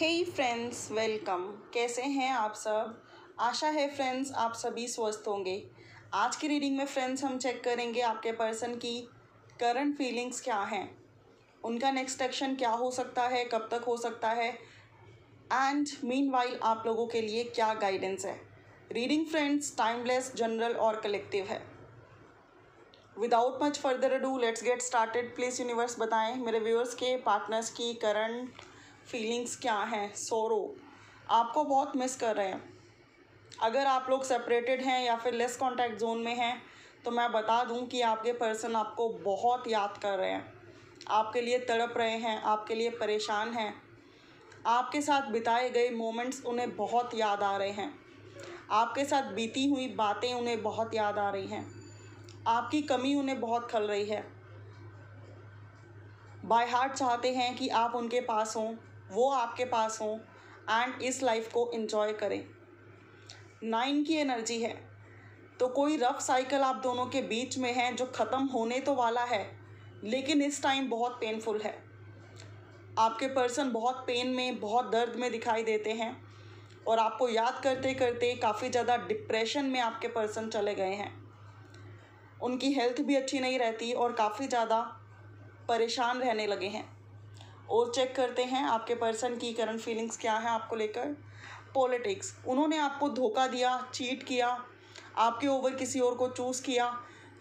हे friends welcome कैसे हैं आप सब आशा है फ्रेंड्स आप सभी स्वस्थ होंगे आज की रीडिंग में फ्रेंड्स हम चेक करेंगे आपके पर्सन की करंट फीलिंग्स क्या हैं उनका नेक्स्ट एक्शन क्या हो सकता है कब तक हो सकता है एंड मीन आप लोगों के लिए क्या गाइडेंस है रीडिंग फ्रेंड्स टाइमलेस जनरल और कलेक्टिव है without much further do let's get started please universe बताएं मेरे व्यूअर्स के पार्टनर्स की करंट फीलिंग्स क्या हैं सोरो आपको बहुत मिस कर रहे हैं अगर आप लोग सेपरेटेड हैं या फिर लेस कॉन्टैक्ट जोन में हैं तो मैं बता दूं कि आपके पर्सन आपको बहुत याद कर रहे हैं आपके लिए तड़प रहे हैं आपके लिए परेशान हैं आपके साथ बिताए गए मोमेंट्स उन्हें बहुत याद आ रहे हैं आपके साथ बीती हुई बातें उन्हें बहुत याद आ रही हैं आपकी कमी उन्हें बहुत खल रही है बाय हार्ट चाहते हैं कि आप उनके पास हों वो आपके पास हों एंड इस लाइफ को इन्जॉय करें नाइन की एनर्जी है तो कोई रफ साइकिल आप दोनों के बीच में है जो ख़त्म होने तो वाला है लेकिन इस टाइम बहुत पेनफुल है आपके पर्सन बहुत पेन में बहुत दर्द में दिखाई देते हैं और आपको याद करते करते काफ़ी ज़्यादा डिप्रेशन में आपके पर्सन चले गए हैं उनकी हेल्थ भी अच्छी नहीं रहती और काफ़ी ज़्यादा परेशान रहने लगे हैं और चेक करते हैं आपके पर्सन की करंट फीलिंग्स क्या है आपको लेकर पॉलिटिक्स उन्होंने आपको धोखा दिया चीट किया आपके ओवर किसी और को चूज़ किया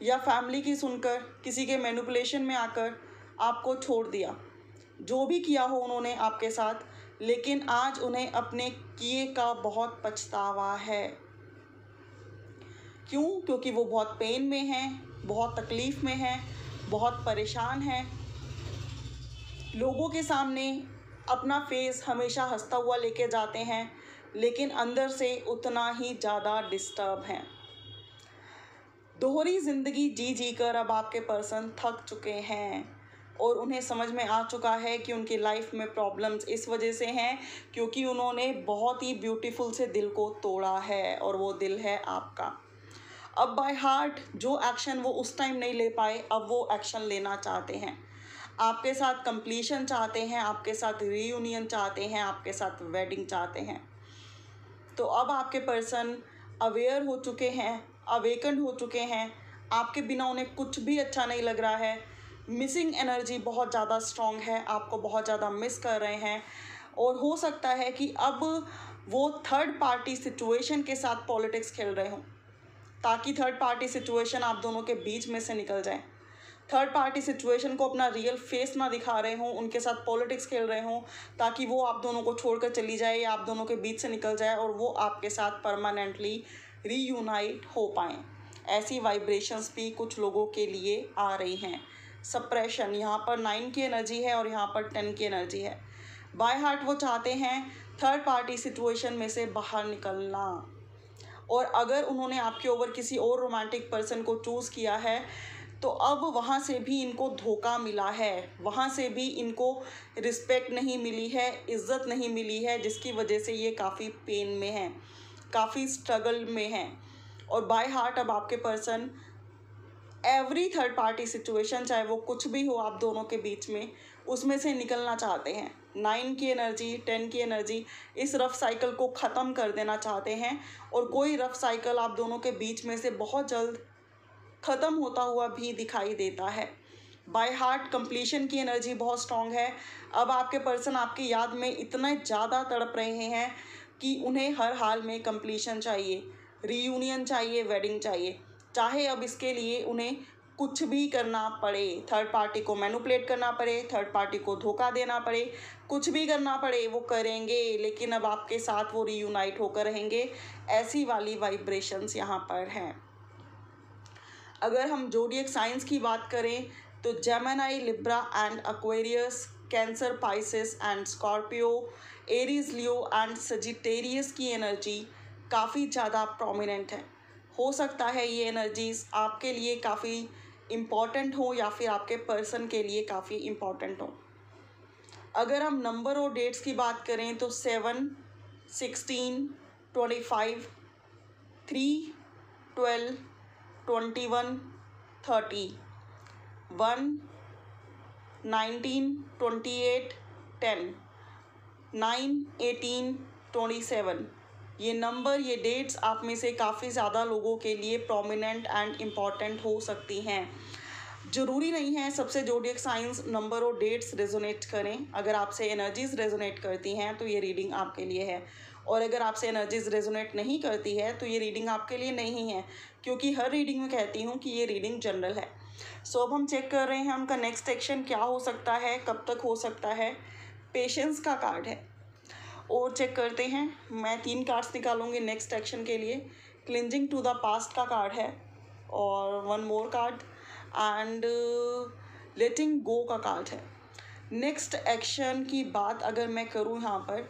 या फैमिली की सुनकर किसी के मैनुपलेशन में आकर आपको छोड़ दिया जो भी किया हो उन्होंने आपके साथ लेकिन आज उन्हें अपने किए का बहुत पछतावा है क्यों क्योंकि वो बहुत पेन में हैं बहुत तकलीफ़ में हैं बहुत परेशान हैं लोगों के सामने अपना फेस हमेशा हंसता हुआ लेके जाते हैं लेकिन अंदर से उतना ही ज़्यादा डिस्टर्ब हैं दोहरी ज़िंदगी जी जी कर अब आपके पर्सन थक चुके हैं और उन्हें समझ में आ चुका है कि उनकी लाइफ में प्रॉब्लम्स इस वजह से हैं क्योंकि उन्होंने बहुत ही ब्यूटीफुल से दिल को तोड़ा है और वो दिल है आपका अब बाय हार्ट जो एक्शन वो उस टाइम नहीं ले पाए अब वो एक्शन लेना चाहते हैं आपके साथ कंप्लीशन चाहते हैं आपके साथ रीयूनियन चाहते हैं आपके साथ वेडिंग चाहते हैं तो अब आपके पर्सन अवेयर हो चुके हैं अवेकंड हो चुके हैं आपके बिना उन्हें कुछ भी अच्छा नहीं लग रहा है मिसिंग एनर्जी बहुत ज़्यादा स्ट्रॉन्ग है आपको बहुत ज़्यादा मिस कर रहे हैं और हो सकता है कि अब वो थर्ड पार्टी सिचुएशन के साथ पॉलिटिक्स खेल रहे हों ताकि थर्ड पार्टी सिचुएशन आप दोनों के बीच में से निकल जाए थर्ड पार्टी सिचुएशन को अपना रियल फेस ना दिखा रहे हों उनके साथ पॉलिटिक्स खेल रहे हों ताकि वो आप दोनों को छोड़कर चली जाए या आप दोनों के बीच से निकल जाए और वो आपके साथ परमानेंटली रीयूनाइट हो पाएँ ऐसी वाइब्रेशंस भी कुछ लोगों के लिए आ रही हैं सप्रेशन यहाँ पर नाइन की एनर्जी है और यहाँ पर टेन की एनर्जी है बाय हार्ट वो चाहते हैं थर्ड पार्टी सिचुएशन में से बाहर निकलना और अगर उन्होंने आपके ओवर किसी और रोमांटिक पर्सन को चूज़ किया है तो अब वहाँ से भी इनको धोखा मिला है वहाँ से भी इनको रिस्पेक्ट नहीं मिली है इज्जत नहीं मिली है जिसकी वजह से ये काफ़ी पेन में है काफ़ी स्ट्रगल में है और बाय हार्ट अब आपके person every third party situation चाहे वो कुछ भी हो आप दोनों के बीच में उसमें से निकलना चाहते हैं नाइन की एनर्जी टेन की एनर्जी इस रफ साइकिल को ख़त्म कर देना चाहते हैं और कोई रफ साइकिल आप दोनों के बीच में से बहुत जल्द ख़त्म होता हुआ भी दिखाई देता है बाय हार्ट कंप्लीशन की एनर्जी बहुत स्ट्रांग है अब आपके पर्सन आपकी याद में इतने ज़्यादा तड़प रहे हैं कि उन्हें हर हाल में कंप्लीशन चाहिए रीयूनियन चाहिए वेडिंग चाहिए चाहे अब इसके लिए उन्हें कुछ भी करना पड़े थर्ड पार्टी को मैनुपलेट करना पड़े थर्ड पार्टी को धोखा देना पड़े कुछ भी करना पड़े वो करेंगे लेकिन अब आपके साथ वो रीयूनाइट होकर रहेंगे ऐसी वाली वाइब्रेशंस यहाँ पर हैं अगर हम जोडियक साइंस की बात करें तो Gemini Libra and Aquarius Cancer Pisces and Scorpio Aries Leo and Sagittarius की एनर्जी काफ़ी ज़्यादा प्रोमिनेंट है हो सकता है ये एनर्जीज आपके लिए काफ़ी इम्पॉर्टेंट हो या फिर आपके पर्सन के लिए काफ़ी इम्पॉर्टेंट हो अगर हम नंबर और डेट्स की बात करें तो seven sixteen twenty five three twelve twenty one thirty one nineteen twenty eight ten nine eighteen twenty seven ये नंबर ये डेट्स आप में से काफ़ी ज़्यादा लोगों के लिए प्रोमिनेंट एंड इम्पॉर्टेंट हो सकती हैं ज़रूरी नहीं है सबसे जोडियक साइंस नंबर और डेट्स रेजोनेट करें अगर आपसे एनर्जीज रेजोनेट करती हैं तो ये रीडिंग आपके लिए है और अगर आपसे एनर्जीज रेजोनेट नहीं करती है तो ये रीडिंग आपके लिए नहीं है क्योंकि हर रीडिंग में कहती हूँ कि ये रीडिंग जनरल है सो अब हम चेक कर रहे हैं उनका नेक्स्ट एक्शन क्या हो सकता है कब तक हो सकता है पेशेंस का कार्ड है और चेक करते हैं मैं तीन कार्ड्स निकालूंगी नेक्स्ट एक्शन के लिए क्लिंजिंग टू द पास्ट का कार्ड है और one more card and letting go का कार्ड है नेक्स्ट एक्शन की बात अगर मैं करूँ यहाँ पर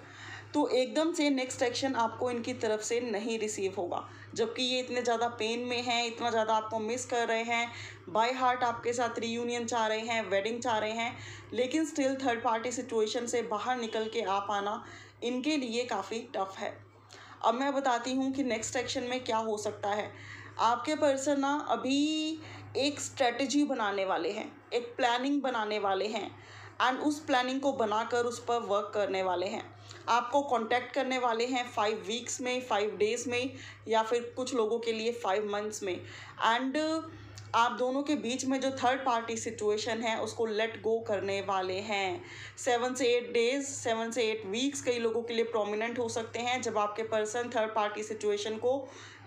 तो एकदम से नेक्स्ट एक्शन आपको इनकी तरफ से नहीं रिसीव होगा जबकि ये इतने ज़्यादा पेन में हैं इतना ज़्यादा आपको मिस कर रहे हैं बाय हार्ट आपके साथ रीयूनियन चाह रहे हैं वेडिंग चाह रहे हैं लेकिन स्टिल थर्ड पार्टी सिचुएशन से बाहर निकल के आ पाना इनके लिए काफ़ी टफ है अब मैं बताती हूँ कि नेक्स्ट एक्शन में क्या हो सकता है आपके पर्सन ना अभी एक स्ट्रेटजी बनाने वाले हैं एक प्लानिंग बनाने वाले हैं एंड उस प्लानिंग को बनाकर उस पर वर्क करने वाले हैं आपको कांटेक्ट करने वाले हैं फाइव वीक्स में फाइव डेज में या फिर कुछ लोगों के लिए फाइव मंथ्स में एंड uh, आप दोनों के बीच में जो थर्ड पार्टी सिचुएशन है उसको लेट गो करने वाले हैं सेवन से एट डेज सेवन से एट वीक्स कई लोगों के लिए प्रोमिनेंट हो सकते हैं जब आपके पर्सन थर्ड पार्टी सिचुएशन को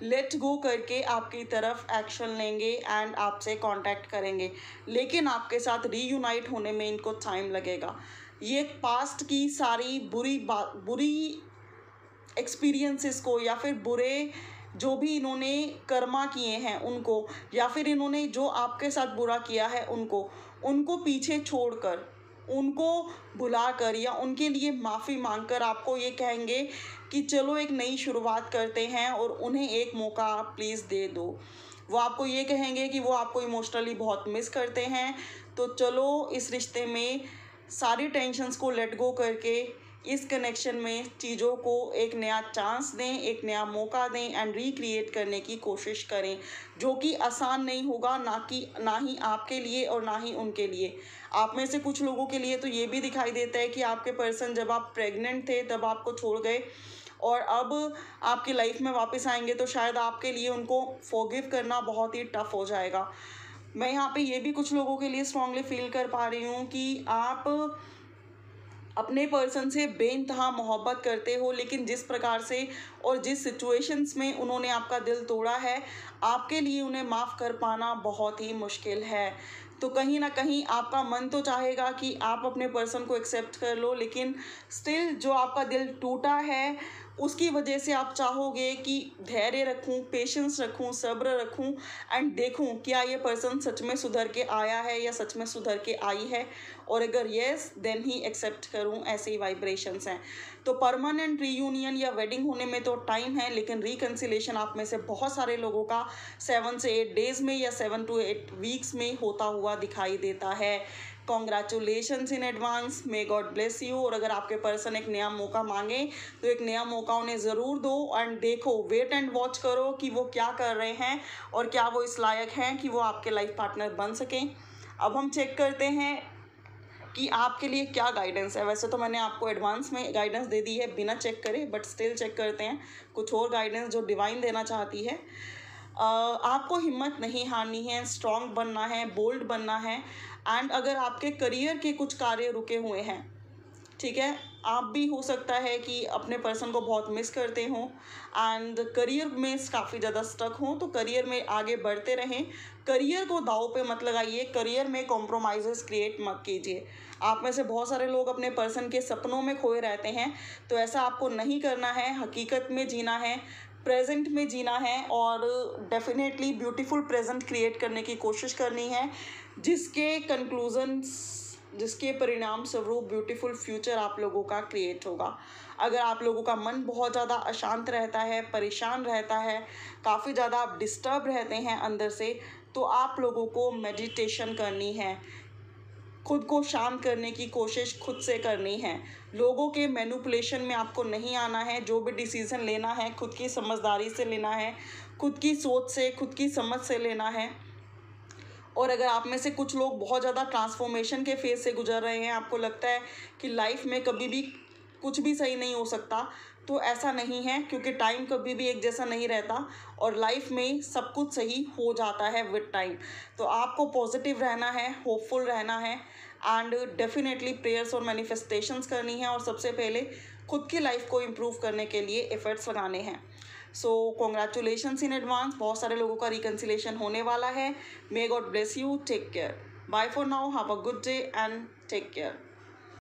लेट गो करके आपकी तरफ एक्शन लेंगे एंड आपसे कॉन्टैक्ट करेंगे लेकिन आपके साथ रीयूनाइट होने में इनको टाइम लगेगा ये पास्ट की सारी बुरी बात बुरी एक्सपीरियंसेस को या फिर बुरे जो भी इन्होंने कर्मा किए हैं उनको या फिर इन्होंने जो आपके साथ बुरा किया है उनको उनको पीछे छोड़कर उनको भुलाकर या उनके लिए माफ़ी मांगकर आपको ये कहेंगे कि चलो एक नई शुरुआत करते हैं और उन्हें एक मौका आप प्लीज़ दे दो वो आपको ये कहेंगे कि वो आपको इमोशनली बहुत मिस करते हैं तो चलो इस रिश्ते में सारी टेंशंस को लेट गो करके इस कनेक्शन में चीज़ों को एक नया चांस दें एक नया मौका दें एंड रिक्रिएट करने की कोशिश करें जो कि आसान नहीं होगा ना कि ना ही आपके लिए और ना ही उनके लिए आप में से कुछ लोगों के लिए तो ये भी दिखाई देता है कि आपके पर्सन जब आप प्रेग्नेंट थे तब आपको छोड़ गए और अब आपकी लाइफ में वापस आएंगे तो शायद आपके लिए उनको फोगिव करना बहुत ही टफ़ हो जाएगा मैं यहाँ पे ये भी कुछ लोगों के लिए स्ट्रांगली फील कर पा रही हूँ कि आप अपने पर्सन से बेानतहा मोहब्बत करते हो लेकिन जिस प्रकार से और जिस सिचुएशंस में उन्होंने आपका दिल तोड़ा है आपके लिए उन्हें माफ़ कर पाना बहुत ही मुश्किल है तो कहीं ना कहीं आपका मन तो चाहेगा कि आप अपने पर्सन को एक्सेप्ट कर लो लेकिन स्टिल जो आपका दिल टूटा है उसकी वजह से आप चाहोगे कि धैर्य रखूं पेशेंस रखूं सब्र रखूं एंड देखूं क्या ये पर्सन सच में सुधर के आया है या सच में सुधर के आई है और अगर येस देन ही एक्सेप्ट करूं ऐसे ही वाइब्रेशंस हैं तो परमानेंट रीयूनियन या वेडिंग होने में तो टाइम है लेकिन रिकन्सिलेशन आप में से बहुत सारे लोगों का सेवन से एट डेज़ में या सेवन टू एट वीक्स में होता हुआ दिखाई देता है congratulation in advance may God bless you और अगर आपके पर्सन एक नया मौका मांगे तो एक नया मौका उन्हें ज़रूर दो एंड देखो वेट एंड वॉच करो कि वो क्या कर रहे हैं और क्या वो इस लायक हैं कि वो आपके लाइफ पार्टनर बन सकें अब हम चेक करते हैं कि आपके लिए क्या गाइडेंस है वैसे तो मैंने आपको एडवांस में गाइडेंस दे दी है बिना चेक करे बट स्टिल चेक करते हैं कुछ और गाइडेंस जो डिवाइन देना चाहती है आपको हिम्मत नहीं हारनी है स्ट्रॉन्ग बनना है बोल्ड बनना है एंड अगर आपके करियर के कुछ कार्य रुके हुए हैं ठीक है आप भी हो सकता है कि अपने पर्सन को बहुत मिस करते हों एंड करियर में काफ़ी ज़्यादा स्टक हों तो करियर में आगे बढ़ते रहें करियर को दाव पे मत लगाइए करियर में कॉम्प्रोमाइज़ क्रिएट मत कीजिए आप में से बहुत सारे लोग अपने पर्सन के सपनों में खोए रहते हैं तो ऐसा आपको नहीं करना है हकीकत में जीना है प्रेजेंट में जीना है और डेफिनेटली ब्यूटीफुल प्रेजेंट क्रिएट करने की कोशिश करनी है जिसके कंक्लूजन्स जिसके परिणाम स्वरूप ब्यूटीफुल फ्यूचर आप लोगों का क्रिएट होगा अगर आप लोगों का मन बहुत ज़्यादा अशांत रहता है परेशान रहता है काफ़ी ज़्यादा आप डिस्टर्ब रहते हैं अंदर से तो आप लोगों को मेडिटेशन करनी है खुद को शांत करने की कोशिश खुद से करनी है लोगों के मैनुपलेशन में आपको नहीं आना है जो भी डिसीज़न लेना है खुद की समझदारी से लेना है खुद की सोच से खुद की समझ से लेना है और अगर आप में से कुछ लोग बहुत ज़्यादा ट्रांसफॉर्मेशन के फेज से गुजर रहे हैं आपको लगता है कि लाइफ में कभी भी कुछ भी सही नहीं हो सकता तो ऐसा नहीं है क्योंकि टाइम कभी भी एक जैसा नहीं रहता और लाइफ में सब कुछ सही हो जाता है विद टाइम तो आपको पॉजिटिव रहना है होपफुल रहना है एंड डेफिनेटली प्रेयर्स और मैनिफेस्टेशंस करनी है और सबसे पहले खुद की लाइफ को इम्प्रूव करने के लिए एफर्ट्स लगाने हैं सो कॉन्ग्रेचुलेशन इन एडवांस बहुत सारे लोगों का रिकन्सिलेशन होने वाला है may God bless you take care bye for now have a good day and take care